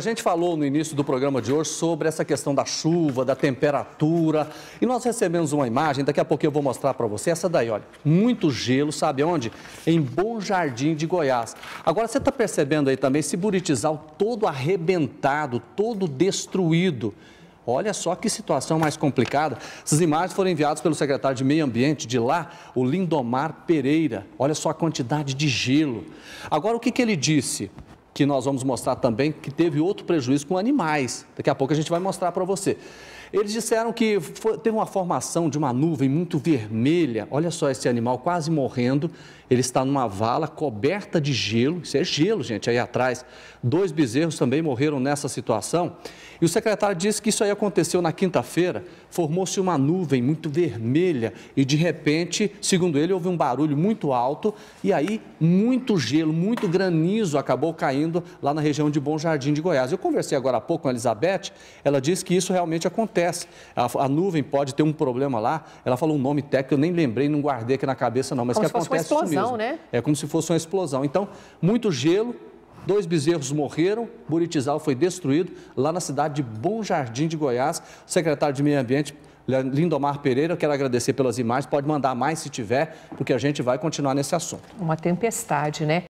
A gente falou no início do programa de hoje sobre essa questão da chuva, da temperatura, e nós recebemos uma imagem, daqui a pouco eu vou mostrar para você, essa daí, olha, muito gelo, sabe onde? Em Bom Jardim de Goiás. Agora, você está percebendo aí também esse buritizal todo arrebentado, todo destruído. Olha só que situação mais complicada. Essas imagens foram enviadas pelo secretário de Meio Ambiente de lá, o Lindomar Pereira. Olha só a quantidade de gelo. Agora, o que, que ele disse? que nós vamos mostrar também que teve outro prejuízo com animais. Daqui a pouco a gente vai mostrar para você. Eles disseram que foi, teve uma formação de uma nuvem muito vermelha. Olha só esse animal quase morrendo. Ele está numa vala coberta de gelo. Isso é gelo, gente, aí atrás. Dois bezerros também morreram nessa situação. E o secretário disse que isso aí aconteceu na quinta-feira formou-se uma nuvem muito vermelha e de repente, segundo ele, houve um barulho muito alto e aí muito gelo, muito granizo acabou caindo lá na região de Bom Jardim de Goiás. Eu conversei agora há pouco com a Elizabeth, ela disse que isso realmente acontece. A, a nuvem pode ter um problema lá. Ela falou um nome técnico, eu nem lembrei, não guardei aqui na cabeça não, mas como que acontece fosse uma explosão, Né? É como se fosse uma explosão. Então, muito gelo, Dois bezerros morreram, Buritizal foi destruído lá na cidade de Bom Jardim de Goiás. O secretário de Meio Ambiente, Lindomar Pereira, eu quero agradecer pelas imagens. Pode mandar mais se tiver, porque a gente vai continuar nesse assunto. Uma tempestade, né?